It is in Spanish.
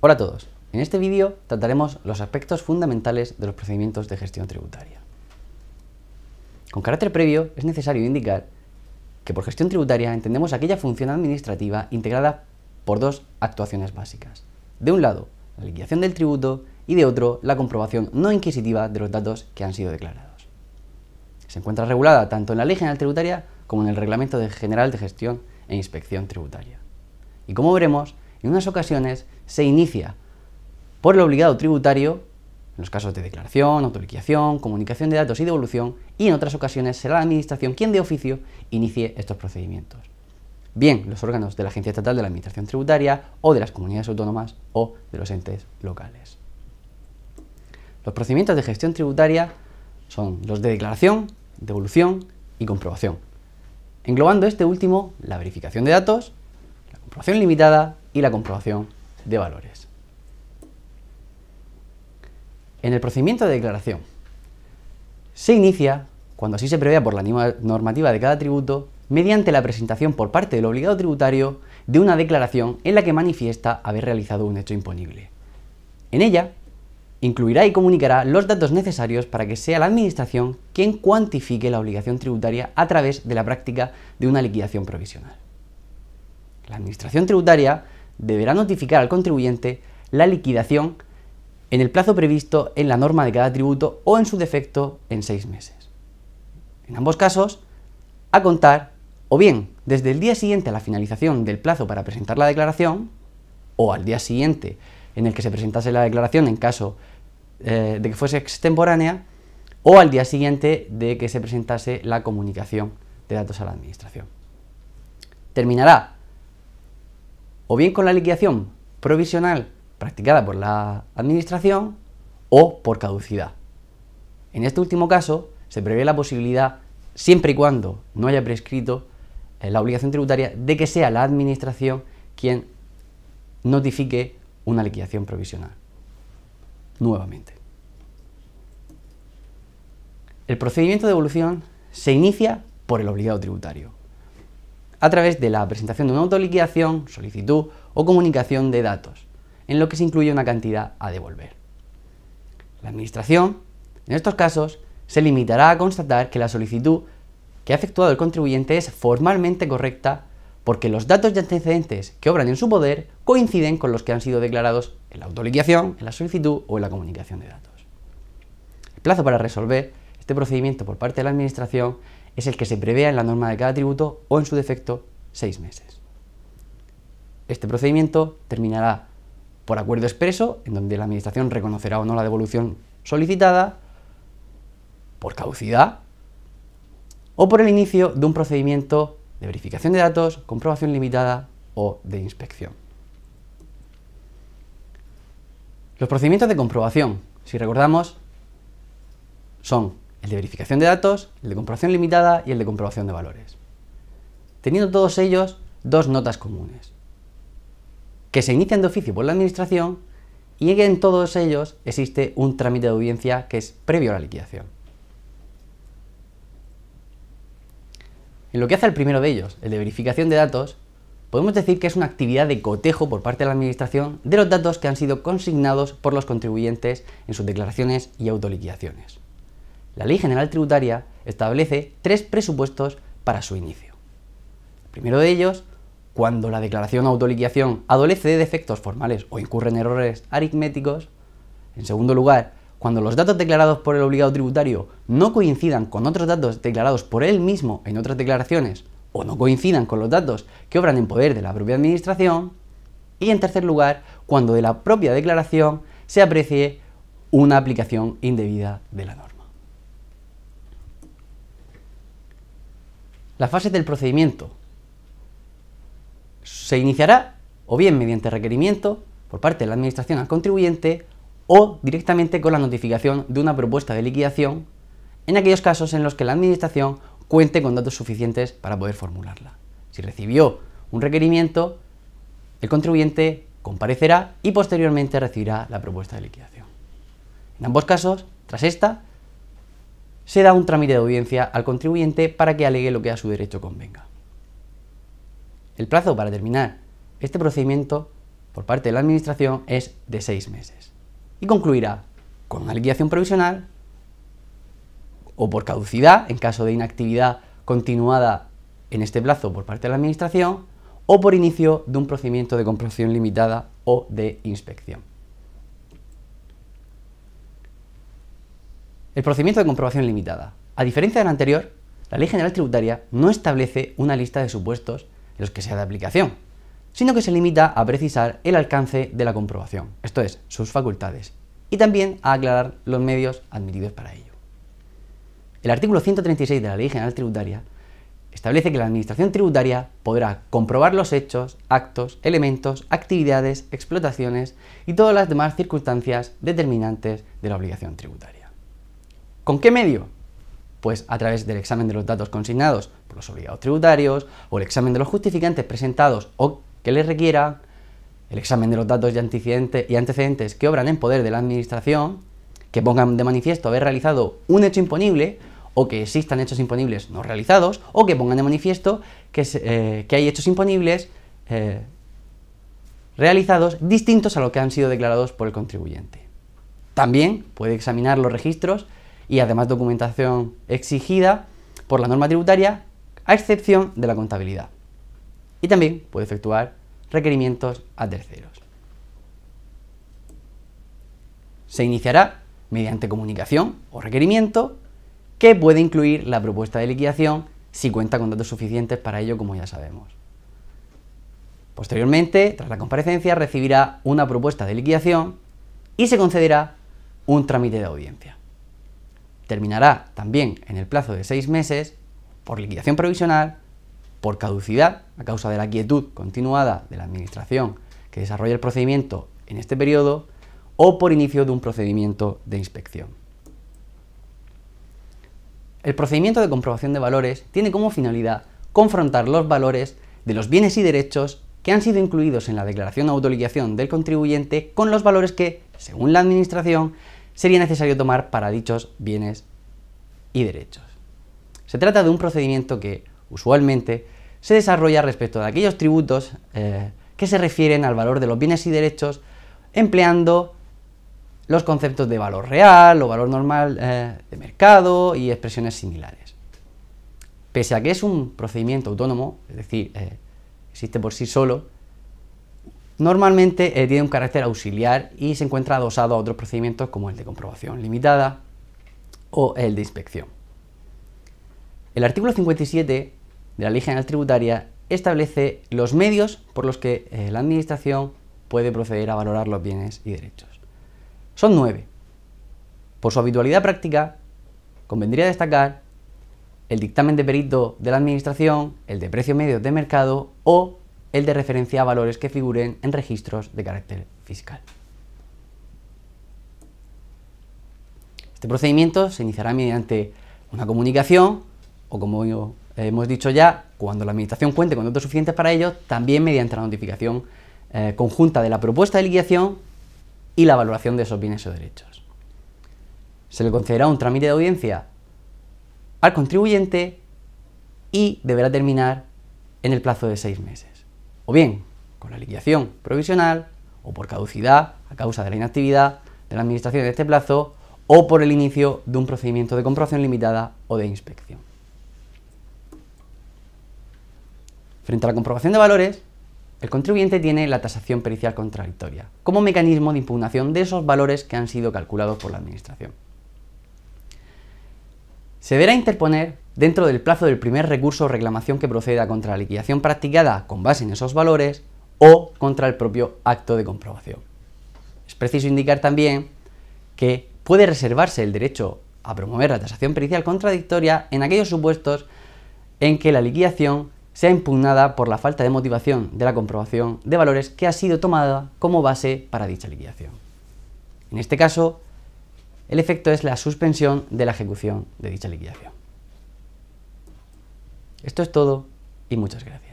Hola a todos. En este vídeo trataremos los aspectos fundamentales de los procedimientos de gestión tributaria. Con carácter previo es necesario indicar que por gestión tributaria entendemos aquella función administrativa integrada por dos actuaciones básicas. De un lado, la liquidación del tributo y de otro, la comprobación no inquisitiva de los datos que han sido declarados. Se encuentra regulada tanto en la Ley General Tributaria como en el Reglamento General de Gestión e Inspección Tributaria. Y como veremos, en unas ocasiones se inicia por el obligado tributario, en los casos de declaración, autoliquidación, comunicación de datos y devolución, y en otras ocasiones será la Administración quien de oficio inicie estos procedimientos. Bien los órganos de la Agencia Estatal de la Administración Tributaria o de las comunidades autónomas o de los entes locales. Los procedimientos de gestión tributaria son los de declaración, devolución y comprobación. Englobando este último, la verificación de datos, la comprobación limitada, y la comprobación de valores. En el procedimiento de declaración se inicia, cuando así se prevea por la normativa de cada tributo, mediante la presentación por parte del obligado tributario de una declaración en la que manifiesta haber realizado un hecho imponible. En ella, incluirá y comunicará los datos necesarios para que sea la Administración quien cuantifique la obligación tributaria a través de la práctica de una liquidación provisional. La Administración tributaria deberá notificar al contribuyente la liquidación en el plazo previsto en la norma de cada tributo o en su defecto en seis meses. En ambos casos, a contar o bien desde el día siguiente a la finalización del plazo para presentar la declaración o al día siguiente en el que se presentase la declaración en caso eh, de que fuese extemporánea o al día siguiente de que se presentase la comunicación de datos a la Administración. Terminará o bien con la liquidación provisional practicada por la Administración o por caducidad. En este último caso, se prevé la posibilidad, siempre y cuando no haya prescrito eh, la obligación tributaria, de que sea la Administración quien notifique una liquidación provisional. Nuevamente. El procedimiento de evolución se inicia por el obligado tributario a través de la presentación de una autoliquidación, solicitud o comunicación de datos, en lo que se incluye una cantidad a devolver. La Administración, en estos casos, se limitará a constatar que la solicitud que ha efectuado el contribuyente es formalmente correcta porque los datos de antecedentes que obran en su poder coinciden con los que han sido declarados en la autoliquidación, en la solicitud o en la comunicación de datos. El plazo para resolver este procedimiento por parte de la Administración es el que se prevea en la norma de cada tributo o, en su defecto, seis meses. Este procedimiento terminará por acuerdo expreso, en donde la Administración reconocerá o no la devolución solicitada, por caucidad o por el inicio de un procedimiento de verificación de datos, comprobación limitada o de inspección. Los procedimientos de comprobación, si recordamos, son el de verificación de datos, el de comprobación limitada y el de comprobación de valores. Teniendo todos ellos dos notas comunes, que se inician de oficio por la Administración y que en todos ellos existe un trámite de audiencia que es previo a la liquidación. En lo que hace el primero de ellos, el de verificación de datos, podemos decir que es una actividad de cotejo por parte de la Administración de los datos que han sido consignados por los contribuyentes en sus declaraciones y autoliquidaciones. La Ley General Tributaria establece tres presupuestos para su inicio. primero de ellos, cuando la declaración o autoliquidación adolece de defectos formales o incurre en errores aritméticos. En segundo lugar, cuando los datos declarados por el obligado tributario no coincidan con otros datos declarados por él mismo en otras declaraciones o no coincidan con los datos que obran en poder de la propia administración. Y en tercer lugar, cuando de la propia declaración se aprecie una aplicación indebida de la norma. La fase del procedimiento. Se iniciará o bien mediante requerimiento por parte de la Administración al contribuyente o directamente con la notificación de una propuesta de liquidación en aquellos casos en los que la Administración cuente con datos suficientes para poder formularla. Si recibió un requerimiento, el contribuyente comparecerá y posteriormente recibirá la propuesta de liquidación. En ambos casos, tras esta, se da un trámite de audiencia al contribuyente para que alegue lo que a su derecho convenga. El plazo para terminar este procedimiento por parte de la Administración es de seis meses y concluirá con una liquidación provisional o por caducidad en caso de inactividad continuada en este plazo por parte de la Administración o por inicio de un procedimiento de comprobación limitada o de inspección. El procedimiento de comprobación limitada. A diferencia del anterior, la Ley General Tributaria no establece una lista de supuestos en los que sea de aplicación, sino que se limita a precisar el alcance de la comprobación, esto es, sus facultades, y también a aclarar los medios admitidos para ello. El artículo 136 de la Ley General Tributaria establece que la Administración Tributaria podrá comprobar los hechos, actos, elementos, actividades, explotaciones y todas las demás circunstancias determinantes de la obligación tributaria. ¿Con qué medio? Pues a través del examen de los datos consignados por los obligados tributarios o el examen de los justificantes presentados o que les requiera, el examen de los datos y antecedentes que obran en poder de la Administración, que pongan de manifiesto haber realizado un hecho imponible o que existan hechos imponibles no realizados o que pongan de manifiesto que, eh, hay hechos imponibles eh, realizados distintos a lo que han sido declarados por el contribuyente. También puede examinar los registros y además documentación exigida por la norma tributaria, a excepción de la contabilidad. Y también puede efectuar requerimientos a terceros. Se iniciará mediante comunicación o requerimiento que puede incluir la propuesta de liquidación si cuenta con datos suficientes para ello, como ya sabemos. Posteriormente, tras la comparecencia, recibirá una propuesta de liquidación y se concederá un trámite de audiencia terminará también en el plazo de seis meses por liquidación provisional, por caducidad a causa de la quietud continuada de la Administración que desarrolla el procedimiento en este periodo o por inicio de un procedimiento de inspección. El procedimiento de comprobación de valores tiene como finalidad confrontar los valores de los bienes y derechos que han sido incluidos en la declaración de autoliquidación del contribuyente con los valores que, según la Administración, sería necesario tomar para dichos bienes y derechos. Se trata de un procedimiento que, usualmente, se desarrolla respecto de aquellos tributos eh, que se refieren al valor de los bienes y derechos empleando los conceptos de valor real o valor normal eh, de mercado y expresiones similares. Pese a que es un procedimiento autónomo, es decir, eh, existe por sí solo, Normalmente eh, tiene un carácter auxiliar y se encuentra adosado a otros procedimientos como el de comprobación limitada o el de inspección. El artículo 57 de la Ley General Tributaria establece los medios por los que eh, la Administración puede proceder a valorar los bienes y derechos. Son nueve. Por su habitualidad práctica, convendría destacar el dictamen de perito de la Administración, el de precio medio de mercado o el de referencia a valores que figuren en registros de carácter fiscal. Este procedimiento se iniciará mediante una comunicación o, como hemos dicho ya, cuando la Administración cuente con datos suficientes para ello, también mediante la notificación eh, conjunta de la propuesta de liquidación y la valoración de esos bienes o derechos. Se le concederá un trámite de audiencia al contribuyente y deberá terminar en el plazo de seis meses o bien con la liquidación provisional o por caducidad a causa de la inactividad de la administración en este plazo o por el inicio de un procedimiento de comprobación limitada o de inspección. Frente a la comprobación de valores, el contribuyente tiene la tasación pericial contradictoria como mecanismo de impugnación de esos valores que han sido calculados por la administración. Se deberá interponer dentro del plazo del primer recurso o reclamación que proceda contra la liquidación practicada con base en esos valores o contra el propio acto de comprobación. Es preciso indicar también que puede reservarse el derecho a promover la tasación pericial contradictoria en aquellos supuestos en que la liquidación sea impugnada por la falta de motivación de la comprobación de valores que ha sido tomada como base para dicha liquidación. En este caso, el efecto es la suspensión de la ejecución de dicha liquidación. Esto es todo y muchas gracias.